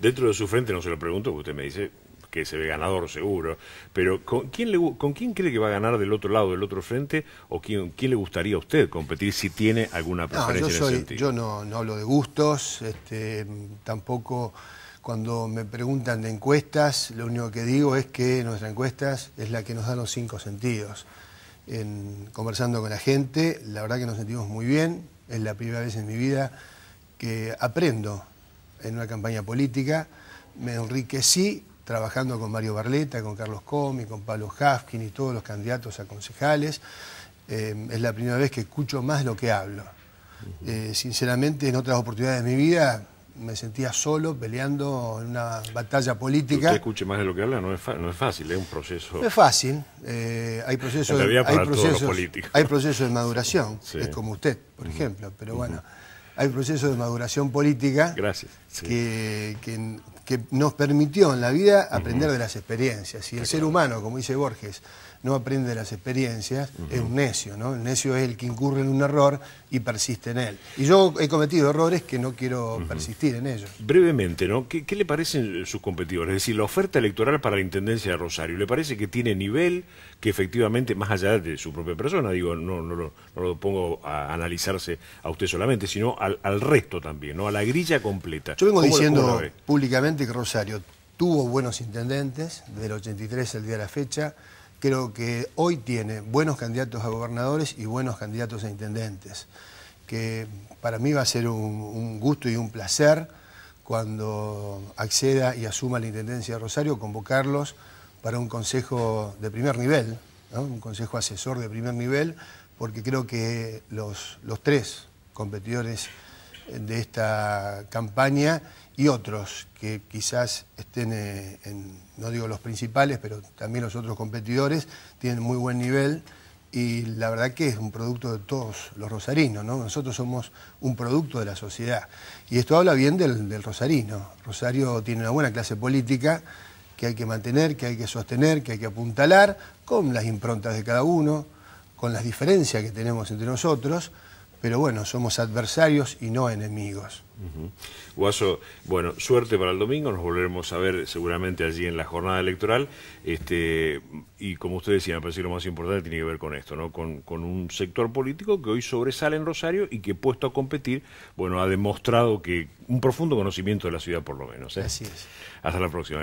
Dentro de su frente, no se lo pregunto, porque usted me dice que se ve ganador seguro, pero ¿con quién, ¿con quién cree que va a ganar del otro lado, del otro frente, o quién, le gustaría a usted competir si tiene alguna preferencia yo en sentido? Yo no, hablo de gustos, este, tampoco cuando me preguntan de encuestas, lo único que digo es que nuestra encuesta es la que nos da los cinco sentidos. En, conversando con la gente, la verdad que nos sentimos muy bien, es la primera vez en mi vida que aprendo en una campaña política, me enriquecí trabajando con Mario Barleta, con Carlos Comi, con Pablo Hafkin y todos los candidatos a concejales. Eh, es la primera vez que escucho más lo que hablo. Eh, sinceramente, en otras oportunidades de mi vida me sentía solo peleando en una batalla política. Que escuche más de lo que habla, no es, no es fácil, es ¿eh? un proceso. No es fácil. hay procesos, de, hay, procesos hay procesos de maduración, es como usted, por ejemplo. Pero bueno, hay procesos de maduración política. Gracias que, nos permitió en la vida aprender de las experiencias. Y el ser humano, como dice Borges, no aprende de las experiencias, es un necio, ¿no? El necio es el que incurre en un error y persiste en él. Y yo he cometido errores que no quiero persistir en ellos. Brevemente, ¿no? ¿Qué, le parecen sus competidores? Es decir, la oferta electoral para la Intendencia de Rosario, ¿le parece que tiene nivel que efectivamente, más allá de su propia persona, digo, no, lo, no lo pongo a analizarse a usted solamente, sino al, al resto también, ¿no? A la grilla completa. Yo vengo diciendo públicamente que Rosario tuvo buenos intendentes, del 83 al día de la fecha. Creo que hoy tiene buenos candidatos a gobernadores y buenos candidatos a intendentes. Que para mí va a ser un, gusto y un placer cuando acceda y asuma la Intendencia de Rosario, convocarlos para un consejo de primer nivel, un consejo asesor de primer nivel, porque creo que los, los tres competidores de esta campaña y otros que quizás estén, eh, en, no digo los principales, pero también los otros competidores, tienen muy buen nivel y la verdad que es un producto de todos los rosarinos, Nosotros somos un producto de la sociedad. Y esto habla bien del, del rosarino. Rosario tiene una buena clase política que hay que mantener, que hay que sostener, que hay que apuntalar, con las improntas de cada uno, con las diferencias que tenemos entre nosotros, pero bueno, somos adversarios y no enemigos. Guaso, bueno, suerte para el domingo, nos volveremos a ver seguramente allí en la jornada electoral. Este, y como usted decía, me parece que lo más importante tiene que ver con esto, ¿no? Con, un sector político que hoy sobresale en Rosario y que puesto a competir, bueno, ha demostrado que un profundo conocimiento de la ciudad por lo menos. ¿eh? Así es. Hasta la próxima.